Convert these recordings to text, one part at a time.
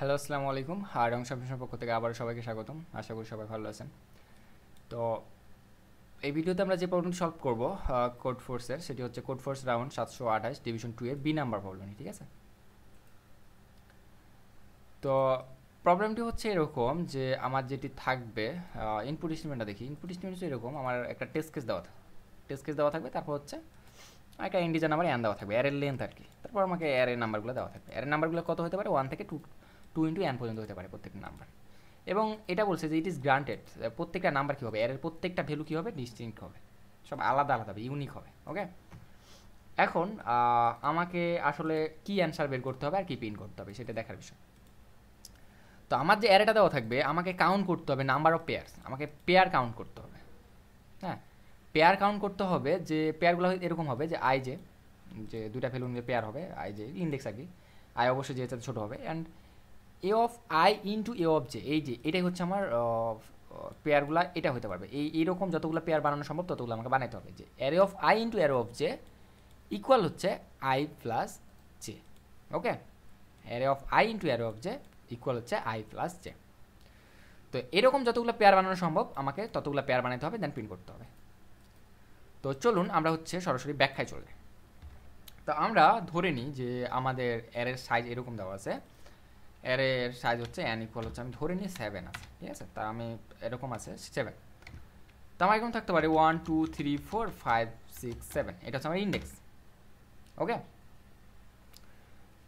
hello আসসালামু আলাইকুম আর অংশাপেশার পক্ষ থেকে আবার সবাইকে স্বাগতম আশা করি সবাই ভালো আছেন তো এই ভিডিওতে আমরা যে প্রবলেমটি সলভ করব কোড ফোর্সের সেটি হচ্ছে কোড ফোর্স রাউন্ড সাতশো আঠাশ ডিভিশন টু এর বি নাম্বার প্রবলেম ঠিক আছে তো প্রবলেমটি হচ্ছে এরকম যে আমার যেটি থাকবে ইনপুট স্টেটমেন্টটা দেখি ইনপুট স্টেটমেন্ট হচ্ছে এরকম আমার একটা টেস্ট কেস দেওয়া থাকে টেস্ট কেস দেওয়া থাকবে তারপর হচ্ছে একটা ইন্ডিজার নাম্বার অ্যান দেওয়া থাকবে অ্যারের লেন্থ আর কি তারপর আমাকে অ্যারের নাম্বারগুলো দেওয়া থাকবে অ্যারের নাম্বারগুলো কত হতে পারে ওয়ান থেকে টু টু ইন্টু এন পর্যন্ত হতে পারে প্রত্যেকটা নাম্বার এবং এটা বলছে যে ইট ইজ গ্রান্টেড প্রত্যেকটা নাম্বার কী হবে এর প্রত্যেকটা ভ্যালু কী হবে ডিস্টিংক্ট হবে সব আলাদা আলাদা হবে ইউনিক হবে ওকে এখন আমাকে আসলে কি অ্যান্সার বের করতে হবে আর কি পিন করতে হবে সেটা দেখার বিষয় তো আমার যে অ্যারেটা দেওয়া থাকবে আমাকে কাউন্ট করতে হবে নাম্বার অফ পেয়ার্স আমাকে পেয়ার কাউন্ট করতে হবে হ্যাঁ পেয়ার কাউন্ট করতে হবে যে পেয়ারগুলো এরকম হবে যে আই যে যে দুইটা ভ্যালু নিয়ে পেয়ার হবে আই যে ইন্ডেক্স আর কি আই অবশ্যই যে ছোটো হবে and A of I into A of J এই যে এটাই হচ্ছে আমার পেয়ারগুলো এটা হতে পারবে এই এইরকম যতগুলো পেয়ার বানানো সম্ভব ততগুলো আমাকে বানাতে হবে যে array of I into array of J equal হচ্ছে I plus J okay array of I into array of J equal হচ্ছে আই প্লাস জে তো এরকম যতগুলো পেয়ার বানানো সম্ভব আমাকে ততগুলো পেয়ার বানাতে হবে দেন প্রিন্ট করতে হবে তো চলুন আমরা হচ্ছে সরাসরি ব্যাখ্যায় চলে তো আমরা ধরে নিই যে আমাদের অ্যারের সাইজ এরকম দেওয়া আছে অ্যারে এর সাইজ হচ্ছে অ্যান ইকুয়াল হচ্ছে আমি ধরে নিই সেভেন আছে ঠিক আছে তা আমি এরকম আছে সেভেন তো আমার এরকম থাকতে পারে one two three four five six seven এটা হচ্ছে আমার ইন্ডেক্স ওকে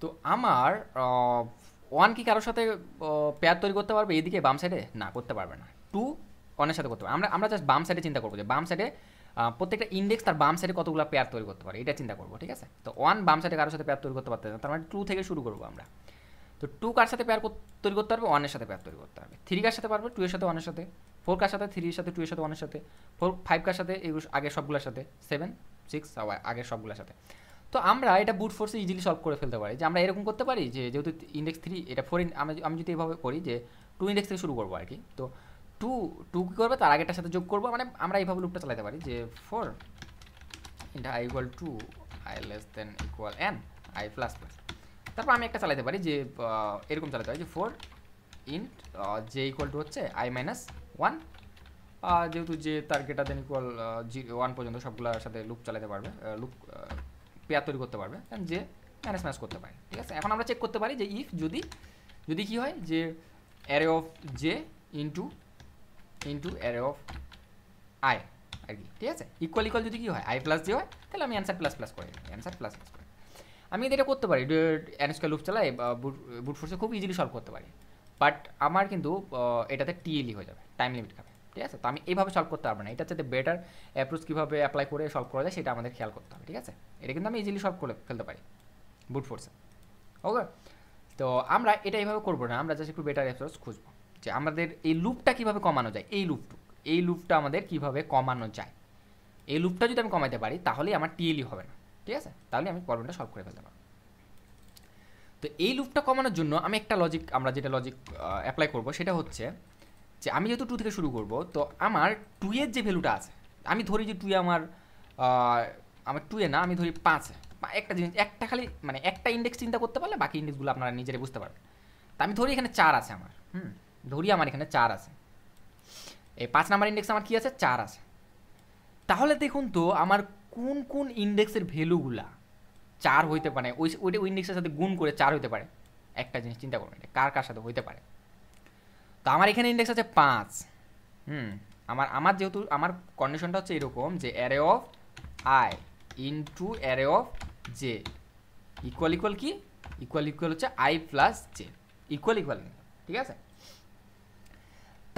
তো আমার ওয়ান কি কারোর সাথে পেয়ার তৈরি করতে পারবে এদিকে বাম সাইডে না করতে পারবে না টু অনের সাথে করতে পারবে আমরা আমরা জাস্ট বাম সাইডে চিন্তা করবো যে বাম সাইডে প্রত্যেকটা ইন্ডেক্স তার বাম সাইডে কতগুলো পেয়ার তৈরি করতে পারে এটা চিন্তা করবো ঠিক আছে তো ওয়ান বাম সাইডে কারোর সাথে পেয়ার তৈরি করতে পারতে না তার মানে টু থেকে শুরু করবো আমরা তো টু কার সাথে পেয়ার তৈরি করতে পারবে ওয়ানের সাথে পেয়ার তৈরি করতে পারবে থ্রি কার সাথে পারবে টু এর সাথে ওয়ানের সাথে ফোর কার সাথে থ্রির সাথে টু এর সাথে ওয়ানের সাথে ফোর ফাইভ কার সাথে এগুলো আগে সবগুলোর সাথে সেভেন সিক্স আগের সবগুলোর সাথে তো আমরা এটা বুট ফোর্সে ইজিলি সলভ করে ফেলতে পারি যে আমরা এরকম করতে পারি যে যেহেতু ইন্ডেক্স থ্রি এটা ফোর আমরা আমি যদি এভাবে করি যে টু ইন্ডেক্স থেকে শুরু করবো আর কি তো টু টু কী করবে তার আগেটার সাথে যোগ করবো মানে আমরা এইভাবে লুপটা চালাতে পারি যে for int I equal to I less than equal N I plus plus তারপর আমি একটা চালাতে পারি যে এরকম চালাতে পারি যে for int J equal to হচ্ছে আই মাইনাস ওয়ান যেহেতু যে তার greater than equal G one পর্যন্ত সবগুলোর সাথে লুপ চালাতে পারবে লুপ পেয়ার তৈরি করতে পারবে যে ম্যানেজ ম্যানেজ করতে পারে ঠিক আছে এখন আমরা চেক করতে পারি যে ইফ যদি যদি কি হয় যে array of J into into array of I আর কি ঠিক আছে ইকুয়াল ইকুয়াল যদি কি হয় আই প্লাস জে হয় তাহলে আমি অ্যান্সার প্লাস প্লাস করে অ্যান্সার প্লাস প্লাস করে আমি এটা করতে পারি অ্যান লুপ চালাই বুট ফোর্সে খুব ইজিলি সলভ করতে পারি বাট আমার কিন্তু এটাতে টিএলই হয়ে যাবে টাইম লিমিট খাবে ঠিক আছে তো আমি এইভাবে সলভ করতে পারবো না এটা যাতে বেটার অ্যাপ্রোচ কীভাবে অ্যাপ্লাই করে সলভ করা যায় সেটা আমাদের খেয়াল করতে হবে ঠিক আছে এটা কিন্তু আমি ইজিলি সলভ করে ফেলতে পারি বুট ফোর্সে ওকে তো আমরা এটা এইভাবে করবো না আমরা জাস্ট একটু বেটার অ্যাপ্রোচ খুঁজবো যে আমাদের এই লুপটা কীভাবে কমানো যায় এই লুপটুক এই লুপটা আমাদের কীভাবে কমানো যায় এই লুপটা যদি আমি কমাতে পারি তাহলেই আমার টিএলই হবে না ঠিক আছে তাহলে আমি প্রবলেমটা সলভ করে ফেলতে পারবো তো এই লুপটা কমানোর জন্য আমি একটা লজিক আমরা যেটা লজিক অ্যাপ্লাই করব সেটা হচ্ছে যে আমি যেহেতু টু থেকে শুরু করব তো আমার টু এর যে ভ্যালুটা আছে আমি ধরি যে টুয়ে আমার আমার টুয়ে না আমি ধরি পাঁচে একটা জিনিস একটা খালি মানে একটা ইন্ডেক্স চিন্তা করতে পারলে বাকি ইন্ডেক্সগুলো আপনারা নিজেরাই বুঝতে পারবেন তো আমি ধরি এখানে চার আছে আমার হুম ধরি আমার এখানে চার আছে এই পাঁচ নাম্বার ইন্ডেক্স আমার কী আছে চার আছে তাহলে দেখুন তো আমার কোন কোন ইন্ডেক্সের ভ্যালুগুলা চার হইতে পারে ওই ওইটা ওই ইন্ডেক্সের সাথে গুণ করে চার হইতে পারে একটা জিনিস চিন্তা করবেন কার কার সাথে হইতে পারে তো আমার এখানে ইন্ডেক্স আছে পাঁচ হুম আমার আমার যেহেতু আমার কন্ডিশনটা হচ্ছে এরকম যে array of I into array of J equal equal কি ইকুয়াল ইকুয়াল হচ্ছে I plus J equal equal ঠিক আছে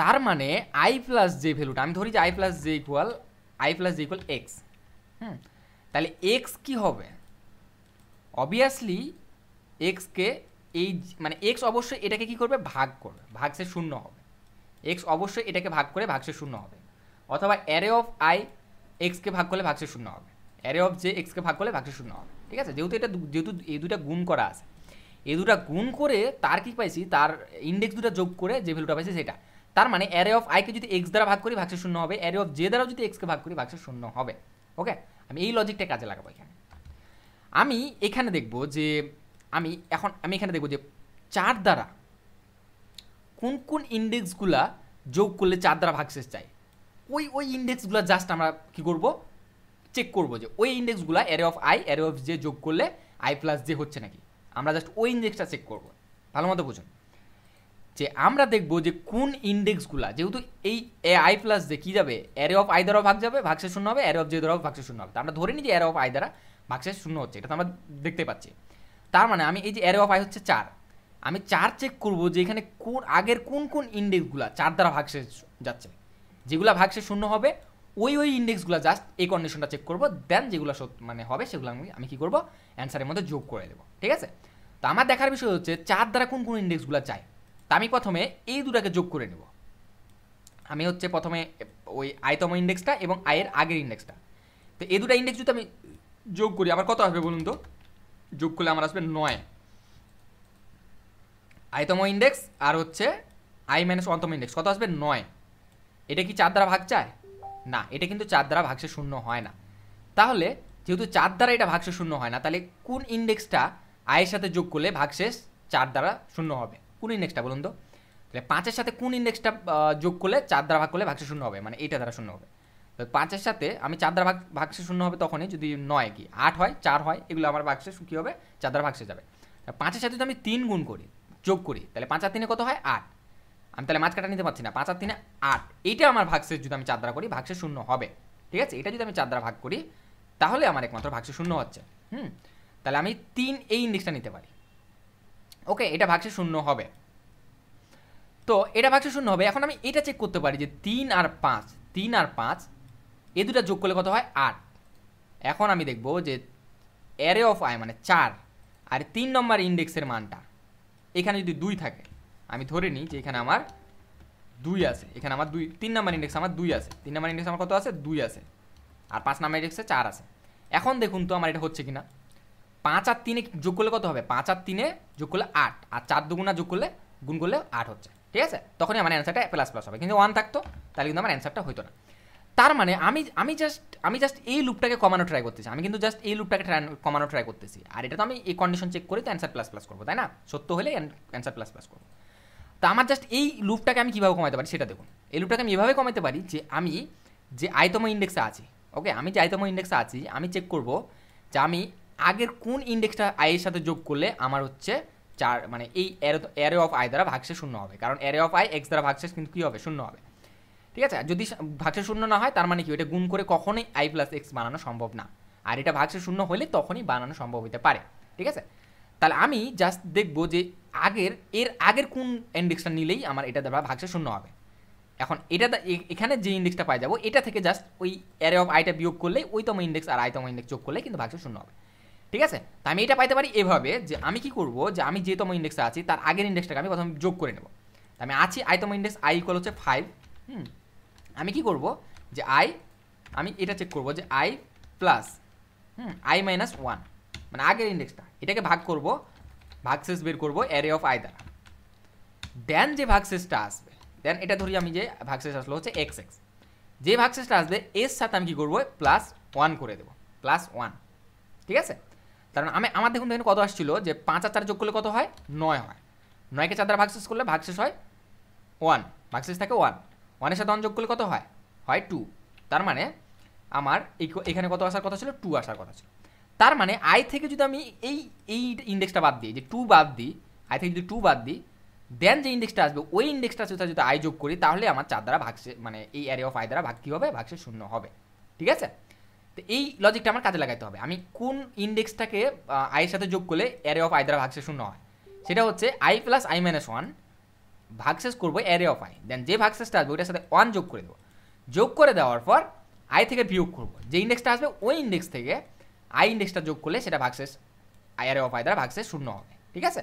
তার মানে আই প্লাস জে ভ্যালুটা আমি ধরি যে I plus J equal I plus J equal X hmm তাহলে এক্স কি হবে অবভিয়াসলি এক্সকে এই মানে এক্স অবশ্যই এটাকে কি করবে ভাগ করবে ভাগসে শূন্য হবে এক্স অবশ্যই এটাকে ভাগ করে ভাগসে শূন্য হবে অথবা অ্যারে অফ আই এক্সকে ভাগ করলে ভাগসে শূন্য হবে অ্যারে অফ জে এক্সকে ভাগ করলে ভাগসে শূন্য হবে ঠিক আছে যেহেতু এটা যেহেতু এই দুটা গুণ করা আছে এই দুটা গুণ করে তার কী পাইছি তার ইন্ডেক্স দুটা যোগ করে যে ভ্যালুটা পাইছি সেটা তার মানে অ্যারে অফ আইকে যদি এক্স দ্বারা ভাগ করি ভাগসে শূন্য হবে অ্যারে অফ জে দ্বারাও যদি এক্সকে ভাগ করি ভাগসে শূন্য হবে ওকে আমি এই লজিকটা কাজে লাগাবো এখানে আমি এখানে দেখব যে আমি এখন আমি এখানে দেখব যে চার দ্বারা কোন কোন ইন্ডেক্সগুলা যোগ করলে চার দ্বারা ভাগশেষ চাই ওই ওই ইন্ডেক্সগুলো জাস্ট আমরা কি করব চেক করব যে ওই ইন্ডেক্সগুলো array of I array of J যোগ করলে আই প্লাস জে হচ্ছে নাকি আমরা জাস্ট ওই ইন্ডেক্সটা চেক করব ভালো মতো বুঝুন যে আমরা দেখব যে কোন ইন্ডেক্সগুলা যেহেতু এই এ আই প্লাস যে কী যাবে অ্যারে অফ আই দ্বারাও ভাগ যাবে ভাগসে শূন্য হবে অ্যারে অফ জে দ্বারাও ভাগসে শূন্য হবে আমরা ধরে নিই যে অ্যারে অফ আই দ্বারা ভাগসে শূন্য হচ্ছে এটা তো আমরা দেখতে পাচ্ছি তার মানে আমি এই যে অ্যারে অফ আই হচ্ছে চার আমি চার চেক করব যে এখানে কোন আগের কোন কোন ইন্ডেক্সগুলা চার দ্বারা ভাগসে যাচ্ছে যেগুলো ভাগসে শূন্য হবে ওই ওই ইন্ডেক্সগুলো জাস্ট এই কন্ডিশনটা চেক করবো দেন যেগুলো মানে হবে সেগুলো আমি আমি কী করবো অ্যান্সারের মধ্যে যোগ করে দেবো ঠিক আছে তো আমার দেখার বিষয় হচ্ছে চার দ্বারা কোন কোন ইন্ডেক্সগুলো চাই তা আমি প্রথমে এই দুটাকে যোগ করে নেব আমি হচ্ছে প্রথমে ওই আয়তম ইন্ডেক্সটা এবং আয়ের আগের ইন্ডেক্সটা তো এই দুটা ইন্ডেক্স যদি আমি যোগ করি আমার কত আসবে বলুন তো যোগ করলে আমার আসবে নয় আয়তম ইন্ডেক্স আর হচ্ছে আই মাইনাস অন্তম ইন্ডেক্স কত আসবে নয় এটা কি চার দ্বারা ভাগ চায় না এটা কিন্তু চার দ্বারা ভাগসে শূন্য হয় না তাহলে যেহেতু চার দ্বারা এটা ভাগসে শূন্য হয় না তাহলে কোন ইন্ডেক্সটা আয়ের সাথে যোগ করলে ভাগশেষ চার দ্বারা শূন্য হবে কোন ইন্ডেক্সটা বলুন তো তাহলে পাঁচের সাথে কোন ইন্ডেক্সটা যোগ করলে চার দ্বারা ভাগ করলে ভাগশেষ শূন্য হবে মানে এইটা দ্বারা শূন্য হবে তো পাঁচের সাথে আমি চার দ্বারা ভাগ ভাগশেষ শূন্য হবে তখনই যদি নয় কি আট হয় চার হয় এগুলো আমার ভাগশেষ সুখী হবে চার দ্বারা ভাগশেষ যাবে পাঁচের সাথে যদি আমি তিন গুণ করি যোগ করি তাহলে পাঁচ আর তিনে কত হয় আট আমি তাহলে মাছ কাটা নিতে পারছি না পাঁচ আর তিনে আট এইটা আমার ভাগশেষ যদি আমি চার দ্বারা করি ভাগশেষ শূন্য হবে ঠিক আছে এটা যদি আমি চার দ্বারা ভাগ করি তাহলে আমার একমাত্র ভাগশেষ শূন্য হচ্ছে হুম তাহলে আমি তিন এই ইন্ডেক্সটা নিতে পারি ওকে এটা ভাগশেষ শূন্য হবে তো এটা ভাগশেষ শূন্য হবে এখন আমি এটা চেক করতে পারি যে তিন আর পাঁচ তিন আর পাঁচ এ দুটা যোগ করলে কত হয় আট এখন আমি দেখব যে অ্যারে অফ আই মানে চার আর তিন নম্বর ইন্ডেক্সের মানটা এখানে যদি দুই থাকে আমি ধরে নিই যে এখানে আমার দুই আছে এখানে আমার দুই তিন নম্বর ইন্ডেক্স আমার দুই আছে তিন নম্বর ইন্ডেক্স আমার কত আছে দুই আছে আর পাঁচ নম্বর ইন্ডেক্সে চার আছে এখন দেখুন তো আমার এটা হচ্ছে কিনা পাঁচ আর তিনে যোগ করলে কত হবে পাঁচ আর তিনে যোগ করলে আট আর চার দুগুণা যোগ করলে গুণ করলে আট হচ্ছে ঠিক আছে তখনই আমার অ্যান্সারটা প্লাস প্লাস হবে কিন্তু ওয়ান থাকতো তাহলে কিন্তু আমার অ্যান্সারটা হতো না তার মানে আমি আমি জাস্ট আমি জাস্ট এই লুপটাকে কমানো ট্রাই করতেছি আমি কিন্তু জাস্ট এই লুপটাকে কমানো ট্রাই করতেছি আর এটা তো আমি এই কন্ডিশন চেক করে তো অ্যান্সার প্লাস প্লাস করবো তাই না সত্য হলে অ্যান্সার প্লাস প্লাস করবো তো আমার জাস্ট এই লুপটাকে আমি কীভাবে কমাতে পারি সেটা দেখুন এই লুপটাকে আমি এভাবে কমাতে পারি যে আমি যে আয়তম ইন্ডেক্সে আছি ওকে আমি যে আয়তম ইন্ডেক্সে আছি আমি চেক করবো যে আমি আগের কোন ইন্ডেক্সটা আইয়ের সাথে যোগ করলে আমার হচ্ছে চার মানে এই অ্যারে অফ আই দ্বারা ভাগশেষ শূন্য হবে কারণ অ্যারে অফ আই এক্স দ্বারা ভাগশেষ কিন্তু কী হবে শূন্য হবে ঠিক আছে যদি ভাগশেষ শূন্য না হয় তার মানে কি এটা গুণ করে কখনোই আই প্লাস এক্স বানানো সম্ভব না আর এটা ভাগশেষ শূন্য হলে তখনই বানানো সম্ভব হতে পারে ঠিক আছে তাহলে আমি জাস্ট দেখবো যে আগের এর আগের কোন ইন্ডেক্সটা নিলেই আমার এটা দ্বারা ভাগশেষ শূন্য হবে এখন এটা এখানে যে ইন্ডেক্সটা পাই যাবো এটা থেকে জাস্ট ওই অ্যারে অফ আইটা বিয়োগ করলে ওইতম ইন্ডেক্স আর আইতম ইন্ডেক্স যোগ করলে কিন্তু ভাগশেষ শূন্য হবে ঠিক আছে তো আমি এটা পাইতে পারি এভাবে যে আমি কি করব যে আমি যে তোমার ইন্ডেক্সে আছি তার আগের ইন্ডেক্সটাকে আমি প্রথমে যোগ করে নেব আমি আছি আইতম ইন্ডেক্স আই ইকুয়াল হচ্ছে ফাইভ হুম আমি কি করব যে আই আমি এটা চেক করব যে I plus hmm I minus one মানে আগের ইন্ডেক্সটা এটাকে ভাগ করব শেষ বের করব অ্যারে অফ আই দ্বারা দেন যে শেষটা আসবে দেন এটা ধরি আমি যে শেষ আসলো হচ্ছে এক্স এক্স যে শেষটা আসবে এর সাথে আমি কী করবো প্লাস ওয়ান করে দেবো প্লাস ওয়ান ঠিক আছে কারণ আমি আমার দেখুন দেখুন কত আসছিল যে পাঁচ আর চার যোগ করলে কত হয় নয় হয় নয়কে চার দ্বারা ভাগশেষ করলে ভাগশেষ হয় ওয়ান ভাগশেষ থাকে ওয়ান ওয়ানের সাথে ওয়ান যোগ করলে কত হয় হয় টু তার মানে আমার এই এখানে কত আসার কথা ছিল টু আসার কথা ছিল তার মানে আই থেকে যদি আমি এই এই ইন্ডেক্সটা বাদ দিই যে টু বাদ দিই আই থেকে যদি টু বাদ দিই দেন যে ইন্ডেক্সটা আসবে ওই ইন্ডেক্সটা আসবে যদি আই যোগ করি তাহলে আমার চার দ্বারা ভাগশে মানে এই অ্যারে অফ আই দ্বারা ভাগ কী হবে ভাগশে শূন্য হবে ঠিক আছে তো এই লজিকটা আমার কাজে লাগাইতে হবে আমি কোন ইন্ডেক্সটাকে এর সাথে যোগ করলে অ্যারে অফ আই দ্বারা ভাগশেষ শূন্য হয় সেটা হচ্ছে I plus I minus one ভাগশেষ করবো অ্যারে অফ আই দেন যে ভাগশেষটা আসবে ওইটার সাথে ওয়ান যোগ করে দেবো যোগ করে দেওয়ার পর আই থেকে বিয়োগ করবো যে ইন্ডেক্সটা আসবে ওই ইন্ডেক্স থেকে আই ইন্ডেক্সটা যোগ করলে সেটা ভাগশেষ আই অ্যারে অফ আই দ্বারা ভাগশেষ শূন্য হবে ঠিক আছে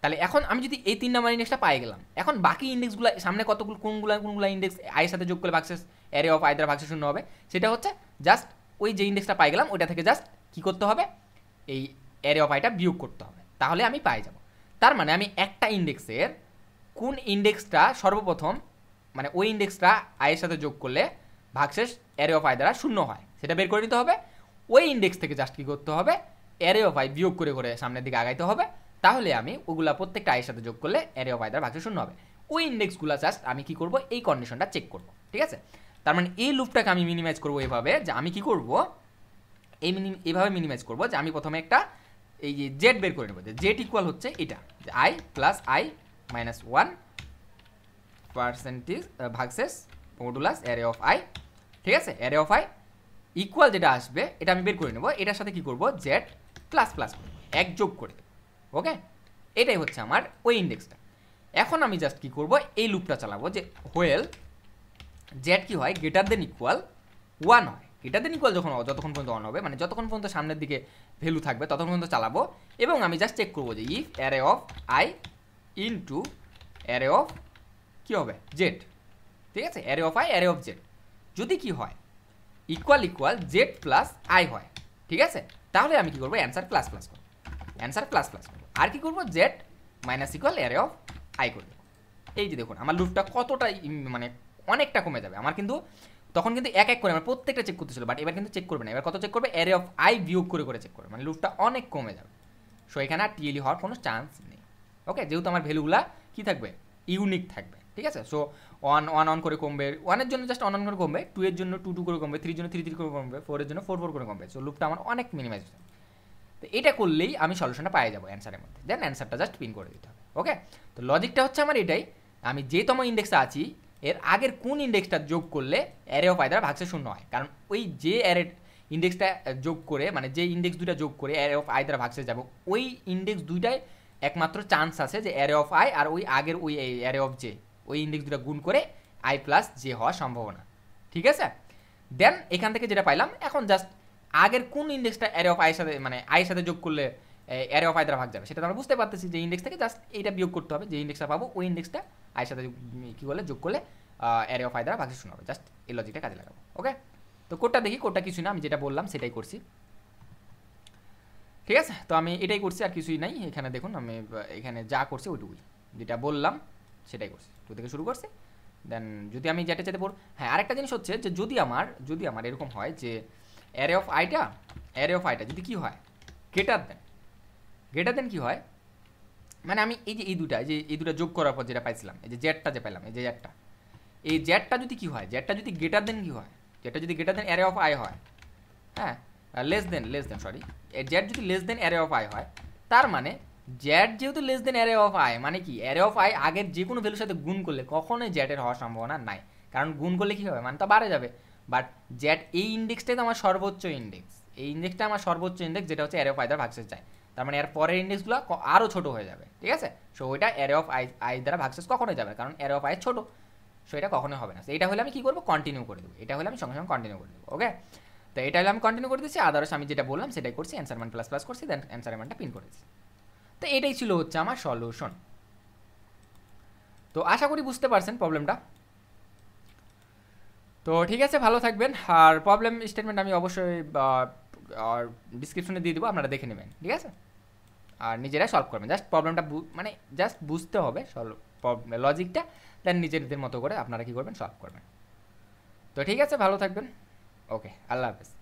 তাহলে এখন আমি যদি এই তিন নাম্বার ইন্ডেক্সটা পাই গেলাম এখন বাকি ইন্ডেক্সগুলো সামনে কতগুলো কোনগুলো কোনগুলো ইন্ডেক্স আয়ের সাথে যোগ করলে ভাগশেষ অ্যারে অফ আই দ্বারা ভাগশেষ শূন্য হবে সেটা হচ্ছে জাস্ট ওই যে ইন্ডেক্সটা পাই গেলাম ওইটা থেকে জাস্ট কী করতে হবে এই অ্যারে অফ আইটা বিয়োগ করতে হবে তাহলে আমি পাই যাব তার মানে আমি একটা ইন্ডেক্সের কোন ইন্ডেক্সটা সর্বপ্রথম মানে ওই ইন্ডেক্সটা আয়ের সাথে যোগ করলে ভাগশেষ অ্যারে অফ আই দ্বারা শূন্য হয় সেটা বের করে নিতে হবে ওই ইন্ডেক্স থেকে জাস্ট কী করতে হবে অ্যারে অফ আই বিয়োগ করে করে সামনের দিকে আগাইতে হবে তাহলে আমি ওগুলা প্রত্যেকটা আয়ের সাথে যোগ করলে অ্যারে অফ আই দ্বারা ভাগশেষ শূন্য হবে ওই ইন্ডেক্সগুলো জাস্ট আমি কি করব এই কন্ডিশনটা চেক করব ঠিক আছে তার মানে এই লুপটাকে আমি মিনিমাইজ করবো এভাবে যে আমি কি করব এই মিনি এভাবে মিনিমাইজ করবো যে আমি প্রথমে একটা এই যে জেড বের করে নেব যে জেড ইকুয়াল হচ্ছে এটা I plus I minus one percentage ভাগসেস মডুলাস অ্যারে অফ আই ঠিক আছে অ্যারে অফ আই ইকুয়াল যেটা আসবে এটা আমি বের করে নেবো এটার সাথে কি করব জেড প্লাস প্লাস করবো এক যোগ করে ওকে এটাই হচ্ছে আমার ওই ইন্ডেক্সটা এখন আমি জাস্ট কি করব এই লুপটা চালাবো যে হোয়েল জেড কি হয় গ্রেটার দেন ইকুয়াল ওয়ান হয় গ্রেটার দেন ইকুয়াল যখন যতক্ষণ পর্যন্ত অন হবে মানে যতক্ষণ পর্যন্ত সামনের দিকে ভ্যালু থাকবে ততক্ষণ পর্যন্ত চালাবো এবং আমি জাস্ট চেক করবো যে if array of I into array of কী হবে জেড ঠিক আছে array of I array of Z যদি কি হয় equal equal Z plus I হয় ঠিক আছে তাহলে আমি কি করবো অ্যান্সার প্লাস প্লাস করবো অ্যান্সার প্লাস প্লাস করবো আর কি করবো Z minus equal array of I করবো এই যে দেখুন আমার লুপটা কতটা মানে অনেকটা কমে যাবে আমার কিন্তু তখন কিন্তু এক এক করে আমার প্রত্যেকটা চেক করতেছিল বাট এবার কিন্তু চেক করবে না এবার কত চেক করবে এরে অফ আই বিয়োগ করে করে চেক করবে মানে লুপটা অনেক কমে যাবে সো এখানে আর টিএলি হওয়ার কোনো চান্স নেই ওকে যেহেতু আমার ভ্যালুগুলা কী থাকবে ইউনিক থাকবে ঠিক আছে সো ওয়ান ওয়ান অন করে কমবে ওয়ানের জন্য জাস্ট অন অন করে কমবে টু এর জন্য টু টু করে কমবে থ্রির জন্য থ্রি থ্রি করে কমবে ফোরের জন্য ফোর ফোর করে কমবে সো লুপটা আমার অনেক মিনিমাইজ হবে তো এটা করলেই আমি সলিউশনটা পাই যাবো অ্যান্সারের মধ্যে দেন অ্যান্সারটা জাস্ট পিন করে দিতে হবে ওকে তো লজিকটা হচ্ছে আমার এটাই আমি যেতম ইন্ডেক্সে আছি এর আগের কোন ইন্ডেক্সটা যোগ করলে অ্যারে অফ আই দ্বারা ভাগশেষ শূন্য হয় কারণ ওই যে অ্যারে ইন্ডেক্সটা যোগ করে মানে যে ইন্ডেক্স দুইটা যোগ করে অ্যারে অফ আই দ্বারা ভাগশেষ যাবে ওই ইন্ডেক্স দুইটায় একমাত্র চান্স আছে যে অ্যারে অফ আই আর ওই আগের ওই অ্যারে অফ জে ওই ইন্ডেক্স দুটা গুণ করে আই প্লাস জে হওয়ার সম্ভাবনা ঠিক আছে দেন এখান থেকে যেটা পাইলাম এখন জাস্ট আগের কোন ইন্ডেক্সটা অ্যারে অফ আয়ের সাথে মানে আয়ের সাথে যোগ করলে অ্যারে অফ আই দ্বারা ভাগ যাবে সেটা আমরা বুঝতে পারতেছি যে ইন্ডেক্স থেকে জাস্ট এইটা বিয়োগ করতে হবে যে ইন্ডেক্সটা পাবো ওই ইন্ডেক্সটা আয়ের সাথে কী করলে যোগ করলে অ্যারে অফ আই দ্বারা ভাগশেষ শূন্য হবে জাস্ট এই লজিকটা কাজে লাগাবো ওকে তো কোডটা দেখি কোডটা কিছুই না আমি যেটা বললাম সেটাই করছি ঠিক আছে তো আমি এটাই করছি আর কিছুই নাই এখানে দেখুন আমি এখানে যা করছি ওইটুকুই যেটা বললাম সেটাই করছি টু থেকে শুরু করছি দেন যদি আমি যেটা যেতে পড় হ্যাঁ আরেকটা জিনিস হচ্ছে যে যদি আমার যদি আমার এরকম হয় যে অ্যারে অফ আইটা অ্যারে অফ আইটা যদি কি হয় গ্রেটার দেন গ্রেটার দেন কি হয় মানে আমি এই যে এই দুটা যে এই দুটা যোগ করার পর যেটা পাইছিলাম এই যে জেডটা যে পেলাম এই যে জেটটা এই জেটটা যদি কি হয় জেটটা যদি গ্রেটার দেন কি হয় জেডটা যদি greater than array of I হয় হ্যাঁ less than less than sorry Z যদি less than array of I হয় তার মানে জেট যেহেতু less than array of I মানে কি অ্যারে অফ আই আগের যে কোনো ভ্যালুর সাথে গুণ করলে কখনোই জেটের হওয়ার সম্ভাবনা নাই কারণ গুণ করলে কী হবে মানে তো বাড়ে যাবে বাট জেট এই ইন্ডেক্সটাই তো আমার সর্বোচ্চ ইন্ডেক্স এই ইন্ডেক্সটা আমার সর্বোচ্চ ইন্ডেক্স যেটা হচ্ছে অ্যারে অফ আই দ্বারা ভাগশেষ যায় তার মানে এর পরের ইন্ডেক্সগুলো আরও ছোটো হয়ে যাবে ঠিক আছে সো ওইটা অ্যারে অফ আই আই দ্বারা ভাগসেস কখনোই যাবে কারণ অ্যারে অফ আই ছোটো সো এটা কখনোই হবে না এটা হলে আমি কী করবো কন্টিনিউ করে দেবো এটা হলে আমি সঙ্গে সঙ্গে কন্টিনিউ করে দেবো ওকে তো এটা হলে আমি কন্টিনিউ করে দিচ্ছি আদারস আমি যেটা বললাম সেটাই করছি অ্যান্সার ওয়ান প্লাস প্লাস করছি দেন অ্যান্সার ওয়ানটা পিন করে দিচ্ছি তো এটাই ছিল হচ্ছে আমার সলিউশন তো আশা করি বুঝতে পারছেন প্রবলেমটা তো ঠিক আছে ভালো থাকবেন আর প্রবলেম স্টেটমেন্ট আমি অবশ্যই আর ডিসক্রিপশনে দিয়ে দেবো আপনারা দেখে নেবেন ঠিক আছে আর নিজেরা সলভ করবেন জাস্ট প্রবলেমটা মানে জাস্ট বুঝতে হবে সলভ লজিকটা দেন নিজেদের মতো করে আপনারা কী করবেন সলভ করবেন তো ঠিক আছে ভালো থাকবেন ওকে আল্লাহ হাফেজ